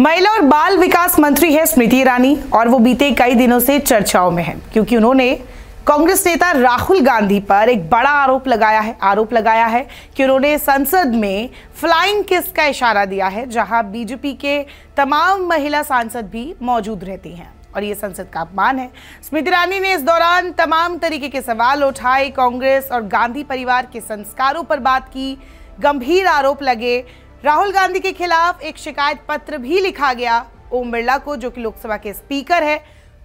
महिला और बाल विकास मंत्री है स्मृति ईरानी और वो बीते कई दिनों से चर्चाओं में है क्योंकि उन्होंने कांग्रेस नेता राहुल गांधी पर एक बड़ा आरोप लगाया है आरोप लगाया है कि उन्होंने संसद में फ्लाइंग किस का इशारा दिया है जहां बीजेपी के तमाम महिला सांसद भी मौजूद रहती हैं और ये संसद का अपमान है स्मृति ईरानी ने इस दौरान तमाम तरीके के सवाल उठाए कांग्रेस और गांधी परिवार के संस्कारों पर बात की गंभीर आरोप लगे राहुल गांधी के खिलाफ एक शिकायत पत्र भी लिखा गया ओम बिरला को जो कि लोकसभा के स्पीकर है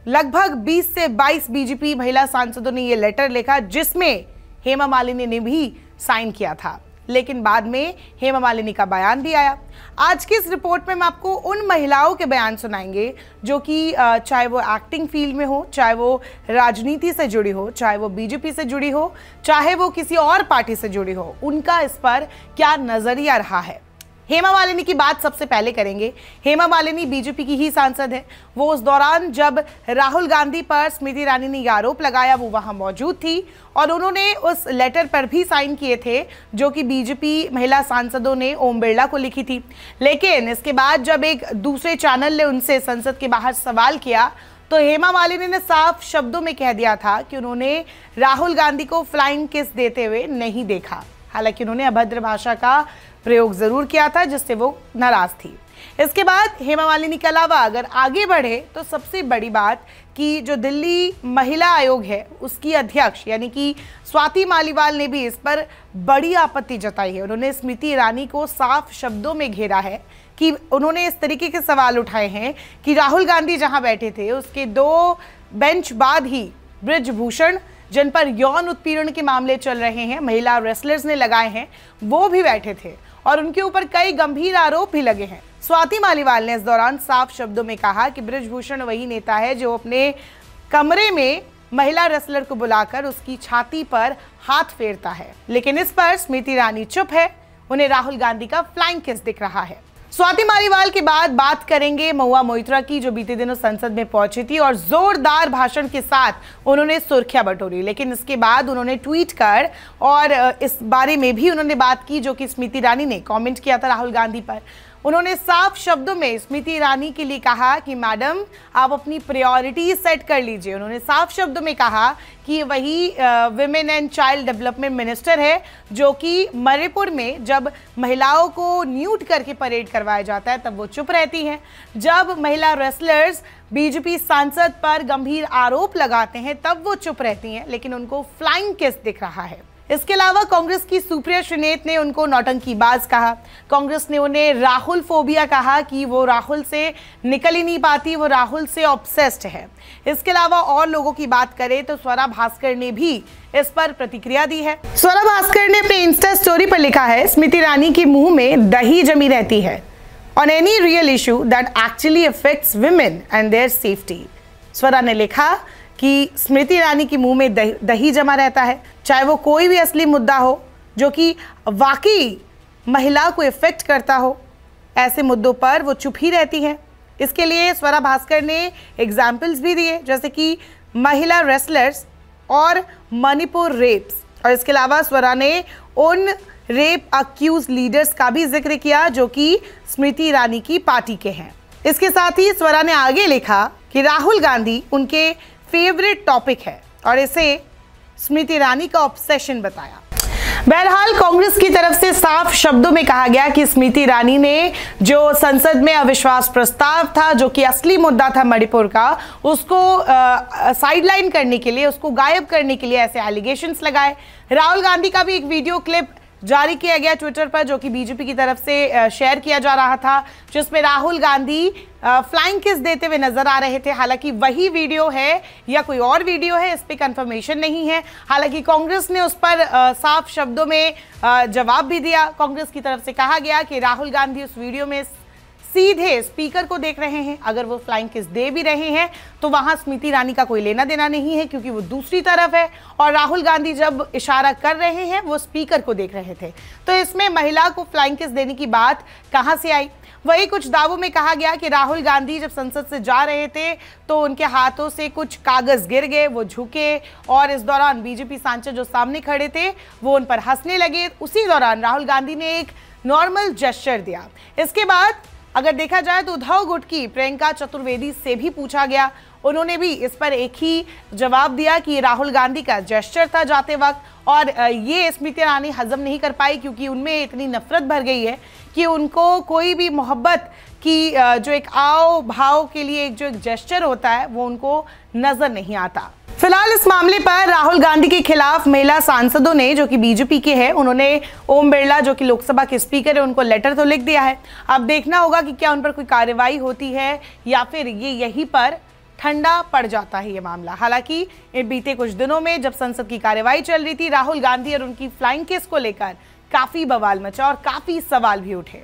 लगभग 20 से 22 बीजेपी महिला सांसदों ने यह लेटर लिखा जिसमें हेमा मालिनी ने भी साइन किया था लेकिन बाद में हेमा मालिनी का बयान भी आया आज की इस रिपोर्ट में हम आपको उन महिलाओं के बयान सुनाएंगे जो कि चाहे वो एक्टिंग फील्ड में हो चाहे वो राजनीति से जुड़ी हो चाहे वो बीजेपी से जुड़ी हो चाहे वो किसी और पार्टी से जुड़ी हो उनका इस पर क्या नज़रिया रहा है हेमा मालिनी की बात सबसे पहले करेंगे हेमा मालिनी बीजेपी की ही सांसद है वो उस दौरान जब राहुल गांधी पर स्मृति ईरानी ने आरोप लगाया वो वहाँ मौजूद थी और उन्होंने उस लेटर पर भी साइन किए थे जो कि बीजेपी महिला सांसदों ने ओम बिरला को लिखी थी लेकिन इसके बाद जब एक दूसरे चैनल ने उनसे संसद के बाहर सवाल किया तो हेमा मालिनी ने साफ शब्दों में कह दिया था कि उन्होंने राहुल गांधी को फ्लाइंग किस देते हुए नहीं देखा हालांकि उन्होंने अभद्र भाषा का प्रयोग जरूर किया था जिससे वो नाराज थी इसके बाद हेमा मालिनी के अलावा अगर आगे बढ़े तो सबसे बड़ी बात कि जो दिल्ली महिला आयोग है उसकी अध्यक्ष यानी कि स्वाति मालीवाल ने भी इस पर बड़ी आपत्ति जताई है उन्होंने स्मृति ईरानी को साफ शब्दों में घेरा है कि उन्होंने इस तरीके के सवाल उठाए हैं कि राहुल गांधी जहां बैठे थे उसके दो बेंच बाद ही ब्रजभूषण जिन पर यौन उत्पीड़न के मामले चल रहे हैं महिला रेसलर्स ने लगाए हैं वो भी बैठे थे और उनके ऊपर कई गंभीर आरोप भी लगे हैं स्वाति मालीवाल ने इस दौरान साफ शब्दों में कहा कि ब्रजभूषण वही नेता है जो अपने कमरे में महिला रेसलर को बुलाकर उसकी छाती पर हाथ फेरता है लेकिन इस पर स्मृति ईरानी चुप है उन्हें राहुल गांधी का फ्लाइंग किस दिख रहा है स्वाति मारीवाल के बाद बात करेंगे महुआ मोहित्रा की जो बीते दिनों संसद में पहुंची थी और जोरदार भाषण के साथ उन्होंने सुर्खियां बटोरी लेकिन इसके बाद उन्होंने ट्वीट कर और इस बारे में भी उन्होंने बात की जो कि स्मृति ईरानी ने कमेंट किया था राहुल गांधी पर उन्होंने साफ शब्दों में स्मृति ईरानी के लिए कहा कि मैडम आप अपनी प्रायोरिटी सेट कर लीजिए उन्होंने साफ शब्दों में कहा कि वही women and child development minister है जो कि मरेपुर में जब महिलाओं को न्यूट करके परेड करवाया जाता है तब वो चुप रहती हैं जब महिला रेसलर्स बीजेपी सांसद पर गंभीर आरोप लगाते हैं तब वो चुप रहती हैं लेकिन उनको फ्लाइंग किस दिख रहा है इसके अलावा कांग्रेस की सुप्रिया श्रीनेत ने उनको नौटंकीबाज कहा कांग्रेस ने उन्हें राहुल फोबिया कहा कि वो राहुल से निकल ही नहीं पाती वो राहुल से ऑब्सेस्ड है इसके अलावा और लोगों की बात करें तो स्वरा भास्कर ने भी इस पर प्रतिक्रिया दी है स्वरा भास्कर ने अपने इंस्टा स्टोरी पर लिखा है स्मृति ईरानी के मुंह में दही जमी रहती है on any real issue that actually affects women and their safety Swara ने लिखा कि स्मृति ईरानी के मुंह में दही जमा रहता है चाहे वो कोई भी असली मुद्दा हो जो कि वाकई महिला को इफ़ेक्ट करता हो ऐसे मुद्दों पर वो चुप ही रहती हैं इसके लिए स्वरा भास्कर ने एग्जाम्पल्स भी दिए जैसे कि महिला रेसलर्स और मणिपुर रेप्स और इसके अलावा स्वरा ने उन रेप अक्यूज लीडर्स का भी जिक्र किया जो कि स्मृति ईरानी की पार्टी के हैं इसके साथ ही स्वरा ने आगे लिखा कि राहुल गांधी उनके फेवरेट टॉपिक है और इसे स्मृति ईरानी का ऑब्सेशन बताया बहरहाल कांग्रेस की तरफ से साफ शब्दों में कहा गया कि स्मृति ईरानी ने जो संसद में अविश्वास प्रस्ताव था जो कि असली मुद्दा था मणिपुर का उसको साइडलाइन करने के लिए उसको गायब करने के लिए ऐसे एलिगेशंस लगाए राहुल गांधी का भी एक वीडियो क्लिप जारी किया गया ट्विटर पर जो कि बीजेपी की तरफ से शेयर किया जा रहा था जिसमें राहुल गांधी फ्लाइंग किस देते हुए नजर आ रहे थे हालांकि वही वीडियो है या कोई और वीडियो है इस पर कंफर्मेशन नहीं है हालांकि कांग्रेस ने उस पर साफ शब्दों में जवाब भी दिया कांग्रेस की तरफ से कहा गया कि राहुल गांधी उस वीडियो में सीधे स्पीकर को देख रहे हैं अगर वो फ्लाइंग किस दे भी रहे हैं तो वहां स्मृति ईरानी का कोई लेना देना नहीं है क्योंकि वो दूसरी तरफ है और राहुल गांधी जब इशारा कर रहे हैं वो स्पीकर को देख रहे थे तो इसमें महिला को फ्लाइंग किस देने की बात कहाँ से आई वही कुछ दावों में कहा गया कि राहुल गांधी जब संसद से जा रहे थे तो उनके हाथों से कुछ कागज गिर गए वो झुके और इस दौरान बीजेपी सांसद जो सामने खड़े थे वो उन पर हंसने लगे उसी दौरान राहुल गांधी ने एक नॉर्मल जेस्चर दिया इसके बाद अगर देखा जाए तो उद्धव गुट की प्रियंका चतुर्वेदी से भी पूछा गया उन्होंने भी इस पर एक ही जवाब दिया कि राहुल गांधी का जेस्चर था जाते वक्त और ये स्मृति ईरानी हजम नहीं कर पाई क्योंकि उनमें इतनी नफरत भर गई है कि उनको कोई भी मोहब्बत की जो एक आओ भाव के लिए एक जो एक जेस्चर होता है वो उनको नज़र नहीं आता फिलहाल इस मामले पर राहुल गांधी के खिलाफ महिला सांसदों ने जो कि बीजेपी के हैं उन्होंने ओम बिरला जो कि लोकसभा के स्पीकर है उनको लेटर तो लिख दिया है अब देखना होगा कि क्या उन पर कोई कार्रवाई होती है या फिर ये यहीं पर ठंडा पड़ जाता है ये मामला हालांकि बीते कुछ दिनों में जब संसद की कार्यवाही चल रही थी राहुल गांधी और उनकी फ्लाइंग केस को लेकर काफी बवाल मचा और काफी सवाल भी उठे